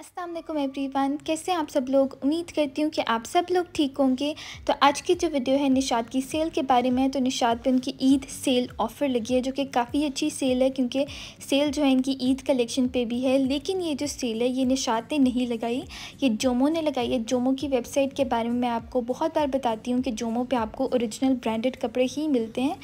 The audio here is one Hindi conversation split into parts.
असलम वन कैसे आप सब लोग उम्मीद करती हूँ कि आप सब लोग ठीक होंगे तो आज की जो वीडियो है निशाद की सेल के बारे में तो निशाद पे उनकी ईद सेल ऑफ़र लगी है जो कि काफ़ी अच्छी सेल है क्योंकि सेल जो है इनकी ईद कलेक्शन पे भी है लेकिन ये जो सेल है ये निशाद ने नहीं लगाई ये जोमो ने लगाई है जोमो की वेबसाइट के बारे में मैं आपको बहुत बार बताती हूँ कि जोमो पर आपको औरिजिनल ब्रांडेड कपड़े ही मिलते हैं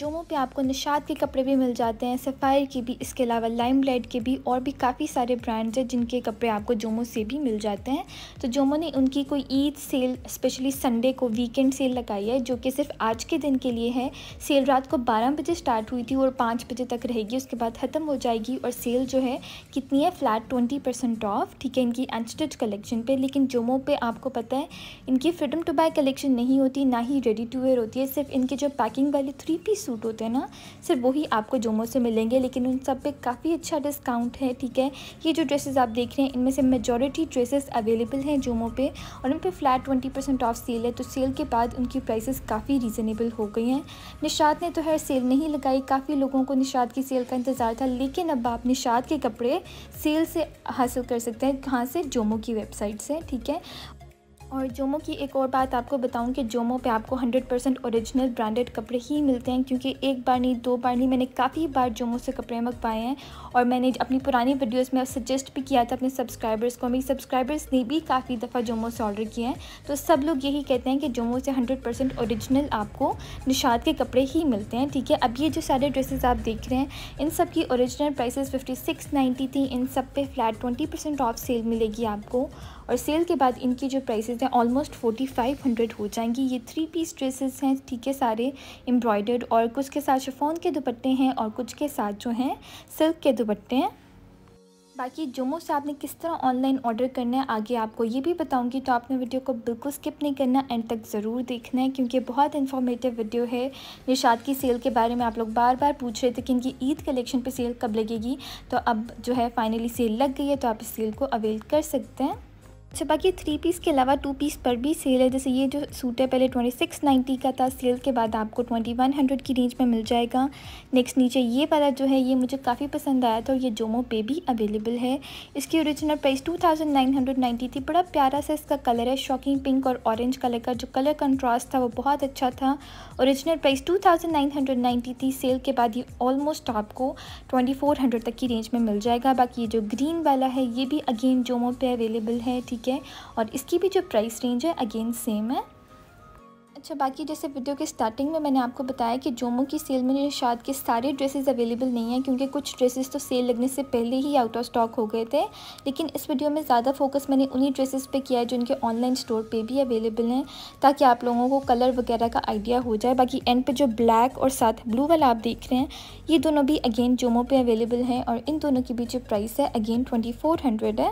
जोमो पे आपको निशात के कपड़े भी मिल जाते हैं सफ़ायर के भी इसके अलावा लाइम लाइट के भी और भी काफ़ी सारे ब्रांड्स हैं जिनके कपड़े आपको जोमो से भी मिल जाते हैं तो जोमो ने उनकी कोई ईद सेल स्पेशली संडे को वीकेंड सेल लगाई है जो कि सिर्फ आज के दिन के लिए है सेल रात को बारह बजे स्टार्ट हुई थी और पाँच बजे तक रहेगी उसके बाद ख़त्म हो जाएगी और सेल जो है कितनी है फ्लैट ट्वेंटी परसेंट ऑफ ठीक है इनकी अनस्टिच कलेक्शन पर लेकिन जोमो पर आपको पता है इनकी फ्रीडम टू बाई कलेक्शन नहीं होती ना ही रेडी टू वेयर होती है सिर्फ इनके जो पैकिंग वाले थ्री पीस सूट होते हैं ना सिर्फ वही आपको जोमो से मिलेंगे लेकिन उन सब पे काफ़ी अच्छा डिस्काउंट है ठीक है ये जो ड्रेसेस आप देख रहे हैं इनमें से मेजॉरिटी ड्रेसेस अवेलेबल हैं जोमो पे और उन पर flat twenty percent off sale है तो सेल के बाद उनकी प्राइसेस काफ़ी रीज़नेबल हो गई हैं निशात ने तो हर सेल नहीं लगाई काफ़ी लोगों को निषाद की सेल का इंतज़ार था लेकिन अब आप निशात के कपड़े सेल से हासिल कर सकते हैं कहाँ से जोमो की वेबसाइट से ठीक है और जोमो की एक और बात आपको बताऊं कि जोमो पे आपको 100% परसेंट औरिजिनल ब्रांडेड कपड़े ही मिलते हैं क्योंकि एक बार नहीं दो बार नहीं मैंने काफ़ी बार जोमो से कपड़े मंगवाए हैं और मैंने अपनी पुरानी वीडियोस में सजेस्ट भी किया था अपने सब्सक्राइबर्स को मेरी सब्सक्राइबर्स ने भी काफ़ी दफ़ा जोमो से ऑर्डर किए हैं तो सब लोग यही कहते हैं कि जोमो से हंड्रेड परसेंट आपको निषाद के कपड़े ही मिलते हैं ठीक है अब ये जो सारे ड्रेसेज आप देख रहे हैं इन सब की original price fifty six ninety थी इन सब पे flat twenty percent off sale मिलेगी आपको और सेल के बाद इनकी जो प्राइस सकते हैं ऑलमोस्ट फोर्टी फाइव हंड्रेड हो जाएंगी ये थ्री पीस ड्रेसेस हैं ठीक है सारे एम्ब्रॉयडर्ड और कुछ के साथ शिफोन के दुपट्टे हैं और कुछ के साथ जो हैं सिल्क के दुपट्टे हैं बाकी जोमो से आपने किस तरह ऑनलाइन ऑर्डर करना है आगे आपको ये भी बताऊंगी तो आपने वीडियो को बिल्कुल स्किप नहीं करना एंड तक ज़रूर देखना है क्योंकि बहुत इन्फॉर्मेटिव वीडियो है निशाद की सेल के बारे में आप लोग बार बार पूछ रहे थे कि इनकी ईद कलेक्शन पे सेल कब लगेगी तो अब जो है फाइनली सेल लग गई है तो आप इस सेल को अवेल कर सकते हैं अच्छा बाकी थ्री पीस के अलावा टू पीस पर भी सेल है जैसे ये जो सूट है पहले ट्वेंटी सिक्स नाइन्टी का था सेल के बाद आपको ट्वेंटी वन हंड्रेड की रेंज में मिल जाएगा नेक्स्ट नीचे ये वाला जो है ये मुझे काफ़ी पसंद आया था और ये जोमो पे भी अवेलेबल है इसकी original price two thousand nine hundred ninety थी बड़ा प्यारा सा इसका कलर है शॉकिंग पिंक और ऑरेंज कलर का जो कलर कंट्रास्ट था वो बहुत अच्छा था original price two thousand nine hundred ninety थी सेल के बाद ये ऑलमोस्ट आपको ट्वेंटी फोर हंड्रेड तक की रेंज में मिल जाएगा बाकी ये जो ग्रीन वाला है ये भी अगेन जोमो पे अवेलेबल है ठीक ठीक है और इसकी भी जो प्राइस रेंज है अगेन सेम है अच्छा बाकी जैसे वीडियो के स्टार्टिंग में मैंने आपको बताया कि जोमो की सेल में निशाद के सारे ड्रेसेस अवेलेबल नहीं हैं क्योंकि कुछ ड्रेसेस तो सेल लगने से पहले ही आउट ऑफ स्टॉक हो गए थे लेकिन इस वीडियो में ज़्यादा फोकस मैंने उन्हीं ड्रेसेस पे किया है जो इनके ऑनलाइन स्टोर पे भी अवेलेबल हैं ताकि आप लोगों को कलर वगैरह का आइडिया हो जाए बाकी एंड पे जो ब्लैक और साथ ब्लू वाला आप देख रहे हैं ये दोनों भी अगेन जोमो पर अवेलेबल हैं और इन दोनों के बीच जो प्राइस है अगेन ट्वेंटी है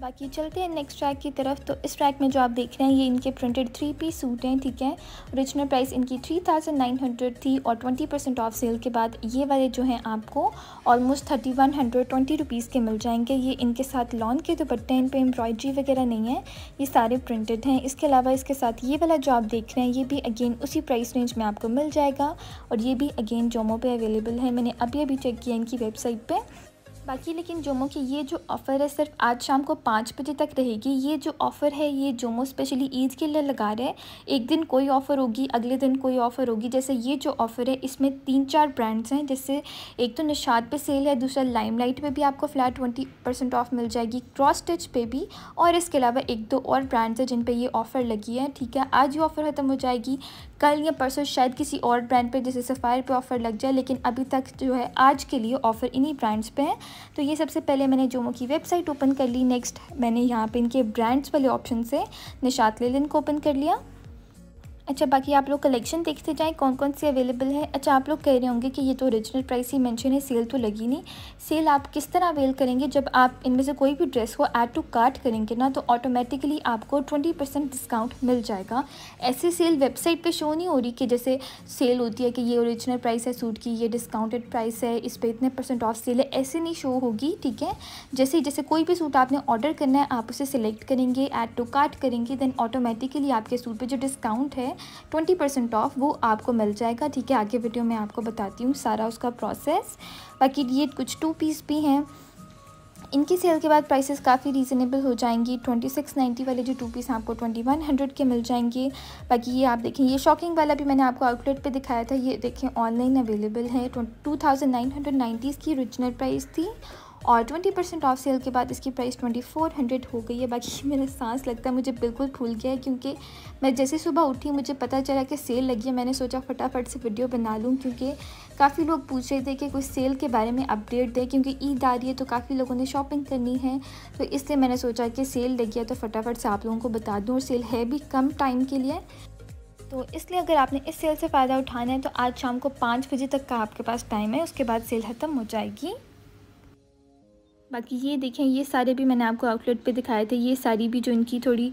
बाकी चलते हैं नेक्स्ट ट्रैक की तरफ तो इस ट्रैक में जो आप देख रहे हैं ये इनके प्रिंटेड थ्री पीस सूट हैं ठीक है ओरिजिनल प्राइस इनकी थ्री थाउजेंड नाइन हंड्रेड थी और ट्वेंटी परसेंट ऑफ सेल के बाद ये वाले जो हैं आपको almost thirty one hundred twenty rupees के मिल जाएंगे ये इनके साथ लॉन के दुपट्टे इन पर एम्ब्रॉयड्री वगैरह नहीं है ये सारे प्रिंटेड हैं इसके अलावा इसके साथ ये वाला जो आप देख रहे हैं ये भी अगेन उसी प्राइस रेंज में आपको मिल जाएगा और ये भी अगेन जोमो पर अवेलेबल है मैंने अभी अभी चेक किया इनकी वेबसाइट पर बाकी लेकिन जोमो की ये जो ऑफ़र है सिर्फ आज शाम को पाँच बजे तक रहेगी ये जो ऑफ़र है ये जोमो स्पेशली ईद के लिए लगा रहे हैं एक दिन कोई ऑफ़र होगी अगले दिन कोई ऑफ़र होगी जैसे ये जो ऑफ़र है इसमें तीन चार ब्रांड्स हैं जैसे एक तो निशात पे सेल है दूसरा लाइमलाइट पे भी आपको फ्लैट ट्वेंटी परसेंट ऑफ़ मिल जाएगी क्रॉस स्टिच पर भी और इसके अलावा एक दो और ब्रांड्स हैं जिन पर ये ऑफ़र लगी है ठीक है आज ये ऑफ़र ख़त्म हो जाएगी कल या परसों शायद किसी और ब्रांड पर जैसे सफ़ायर पर ऑफ़र लग जाए लेकिन अभी तक जो है आज के लिए ऑफ़र इन्हीं ब्रांड्स पर हैं तो ये सबसे पहले मैंने जोमो की वेबसाइट ओपन कर ली नेक्स्ट मैंने यहाँ पे इनके ब्रांड्स वाले ऑप्शन से निशात लेलिन को ओपन कर लिया अच्छा बाकी आप लोग कलेक्शन देखते जाएँ कौन कौन सी अवेलेबल है अच्छा आप लोग कह रहे होंगे कि ये तो ओरिजिनल प्राइस ही मेंशन है सेल तो लगी नहीं सेल आप किस तरह अवेल करेंगे जब आप इनमें से कोई भी ड्रेस को ऐड टू कार्ट करेंगे ना तो ऑटोमेटिकली आपको ट्वेंटी परसेंट डिस्काउंट मिल जाएगा ऐसी सेल वेबसाइट पर शो नहीं हो रही कि जैसे सेल होती है कि ये ओरिजिनल प्राइस है सूट की ये डिस्काउंटेड प्राइस है इस पर इतने परसेंट ऑफ सेल है ऐसे नहीं शो होगी ठीक है जैसे जैसे कोई भी सूट आपने ऑर्डर करना है आप उसे सिलेक्ट करेंगे ऐड टू कार्ट करेंगे देन ऑटोमेटिकली आपके सूट पर जो डिस्काउंट है है ट्वेंटी परसेंट ऑफ वो आपको मिल जाएगा ठीक है आगे वीडियो में आपको बताती हूँ सारा उसका प्रोसेस बाकी ये कुछ टू पीस भी हैं इनकी सेल के बाद प्राइसेस काफ़ी रीज़नेबल हो जाएंगी ट्वेंटी सिक्स नाइन्टी वाले जो टू पीस आपको ट्वेंटी वन हंड्रेड के मिल जाएंगे बाकी ये आप देखें ये शॉकिंग वाला भी मैंने आपको आउटलेट पे दिखाया था ये देखें ऑनलाइन अवेलेबल है two thousand nine hundred nineties की ओरिजिनल प्राइस थी और 20 परसेंट ऑफ सेल के बाद इसकी प्राइस 2400 हो गई है बाकी मेरा सांस लगता है मुझे बिल्कुल फूल गया है क्योंकि मैं जैसे सुबह उठी मुझे पता चला कि सेल लगी है मैंने सोचा फटाफट से वीडियो बना लूँ क्योंकि काफ़ी लोग पूछ रहे थे कि कुछ सेल के बारे में अपडेट दें क्योंकि ईद आ रही है तो काफ़ी लोगों ने शॉपिंग करनी है तो इसलिए मैंने सोचा कि सेल लगी है तो फटाफट से आप लोगों को बता दूँ और सेल है भी कम टाइम के लिए तो इसलिए अगर आपने इस सेल से फ़ायदा उठाना है तो आज शाम को पाँच बजे तक का आपके पास टाइम है उसके बाद सेल ख़त्म हो जाएगी बाकी ये देखें ये सारे भी मैंने आपको आउटलेट पे दिखाए थे ये सारी भी जो इनकी थोड़ी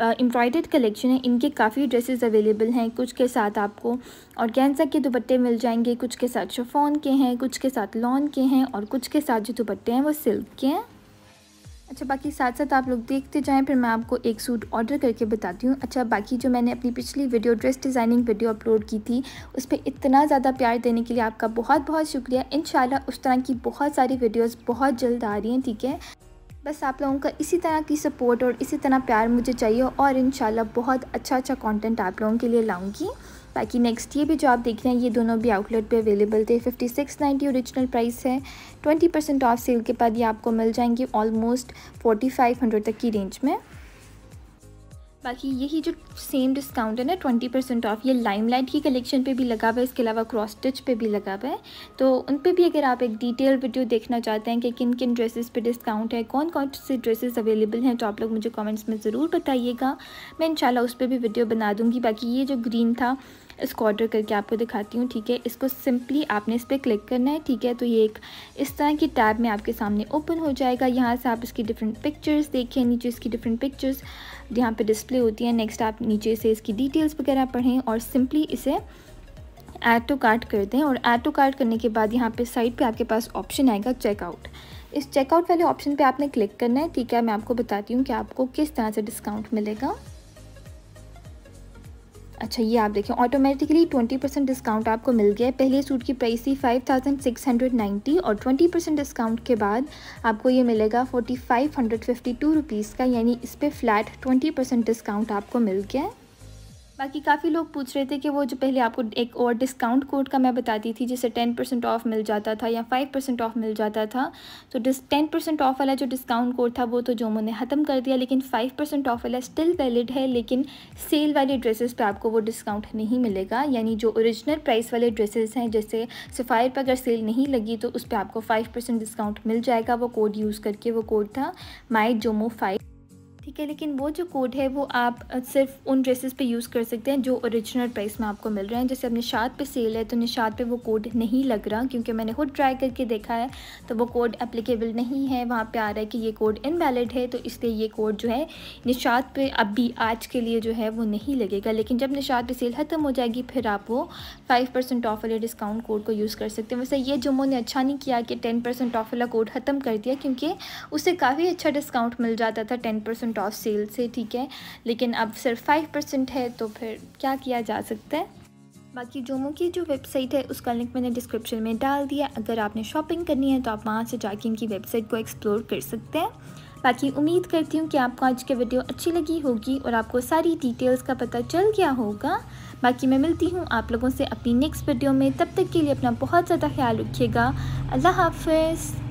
एम्ब्रॉयडर्ड कलेक्शन है इनके काफ़ी ड्रेसेस अवेलेबल हैं कुछ के साथ आपको और कैंसा के दुपट्टे मिल जाएंगे कुछ के साथ शफोन के हैं कुछ के साथ लॉन के हैं और कुछ के साथ जो दुपट्टे हैं वो सिल्क के हैं अच्छा बाकी साथ साथ आप लोग देखते जाएं फिर मैं आपको एक सूट ऑर्डर करके बताती हूँ अच्छा बाकी जो मैंने अपनी पिछली video dress designing video upload की थी उस पर इतना ज़्यादा प्यार देने के लिए आपका बहुत बहुत शुक्रिया इन उस तरह की बहुत सारी वीडियोज़ बहुत जल्द आ रही हैं ठीक है बस आप लोगों का इसी तरह की सपोर्ट और इसी तरह प्यार मुझे चाहिए और इन बहुत अच्छा अच्छा कॉन्टेंट आप लोगों के लिए लाऊँगी बाकी नेक्स्ट ये भी जो आप देख रहे हैं ये दोनों भी आउटलेट पे अवेलेबल थे fifty six ninety original price है ट्वेंटी परसेंट ऑफ सेल के बाद ये आपको मिल जाएंगी ऑलमोस्ट फोर्टी फाइव हंड्रेड तक की रेंज में बाकी यही जो सेम डिस्काउंट है ना ट्वेंटी परसेंट ऑफ ये लाइमलाइट की कलेक्शन पे भी लगा हुआ है इसके अलावा क्रॉस स्टिच पे भी लगा हुआ है तो उन पे भी अगर आप एक डिटेल वीडियो देखना चाहते हैं कि किन किन ड्रेसेस पे डिस्काउंट है कौन कौन से ड्रेसेस अवेलेबल हैं तो आप लोग मुझे कमेंट्स में ज़रूर बताइएगा मैं इन उस पर भी वीडियो बना दूँगी बाकी ये जो ग्रीन था ऑर्डर करके आपको दिखाती हूँ ठीक है इसको सिंपली आपने इस पर क्लिक करना है ठीक है तो ये एक इस तरह की टैब में आपके सामने ओपन हो जाएगा यहाँ से आप इसकी डिफरेंट पिक्चर्स देखें नीचे इसकी डिफरेंट पिक्चर्स यहाँ पर डिस्प्ले होती है नेक्स्ट आप नीचे से इसकी डिटेल्स वगैरह पढ़ें और सिंपली इसे ऐड टू कार्ट कर दें और ऐड टू कार्ट करने के बाद यहाँ पे साइड पे आपके पास ऑप्शन आएगा चेकआउट इस चेकआउट वाले ऑप्शन पे आपने क्लिक करना है ठीक है मैं आपको बताती हूँ कि आपको किस तरह से डिस्काउंट मिलेगा अच्छा ये आप देखें ऑटोमेटिकली 20 परसेंट डिस्काउंट आपको मिल गया है पहले सूट की प्राइस थी 5690 और 20 परसेंट डिस्काउंट के बाद आपको ये मिलेगा 4552 रुपीस का यानी इस पर फ्लैट 20 परसेंट डिस्काउंट आपको मिल गया है बाकी काफ़ी लोग पूछ रहे थे कि वो जो पहले आपको एक और डिस्काउंट कोड का मैं बताती थी जिसे टेन परसेंट ऑफ़ मिल जाता था या फाइव परसेंट ऑफ़ मिल जाता था तो डिस टेन परसेंट ऑफ़ वाला जो डिस्काउंट कोड था वो तो जोमो ने ख़त्म कर दिया लेकिन फाइव परसेंट ऑफ़ वाला स्टिल वैलिड है लेकिन सेल वाले ड्रेसेस पे आपको वो डिस्काउंट नहीं मिलेगा यानी जो ओरिजिनल प्राइस वाले ड्रेसेस हैं जैसे सफ़ायर पर अगर सेल नहीं लगी तो उस पर आपको फाइव परसेंट डिस्काउंट मिल जाएगा वो कोड यूज़ करके वो कोड था माई जोमो फाइव ठीक है लेकिन वो जो कोड है वो आप सिर्फ उन ड्रेसेस पे यूज़ कर सकते हैं जो ओरिजिनल प्राइस में आपको मिल रहे हैं जैसे अब निशात पे सेल है तो निशात पे वो कोड नहीं लग रहा क्योंकि मैंने खुद ट्राई करके देखा है तो वो कोड एप्लीकेबल नहीं है वहाँ पे आ रहा है कि ये कोड इनवैलिड है तो इसलिए ये कोड जो है निशात पे अभी आज के लिए जो है वो नहीं लगेगा लेकिन जब निशात पर सेल ख़त्म हो जाएगी फिर आप वो फाइव परसेंट ऑफ वाले डिस्काउंट कोड को यूज़ कर सकते हैं वैसे ये जुम्मन ने अच्छा नहीं किया कि टेन परसेंट ऑफ वाला कोड ख़त्म कर दिया क्योंकि उससे काफ़ी अच्छा डिस्काउंट मिल जाता था ten percent percent off sale से ठीक है लेकिन अब सिर्फ फाइव परसेंट है तो फिर क्या किया जा सकता है बाकी जोमो की जो वेबसाइट है उसका लिंक मैंने डिस्क्रिप्शन में डाल दिया अगर आपने शॉपिंग करनी है तो आप वहाँ से जाके इनकी वेबसाइट को एक्सप्लोर कर सकते हैं बाकी उम्मीद करती हूँ कि आपको आज की वीडियो अच्छी लगी होगी और आपको सारी डिटेल्स का पता चल गया होगा बाकी मैं मिलती हूँ आप लोगों से अपनी नेक्स्ट वीडियो में तब तक के लिए अपना बहुत ज़्यादा ख्याल रखिएगा अल्लाह हाफिज़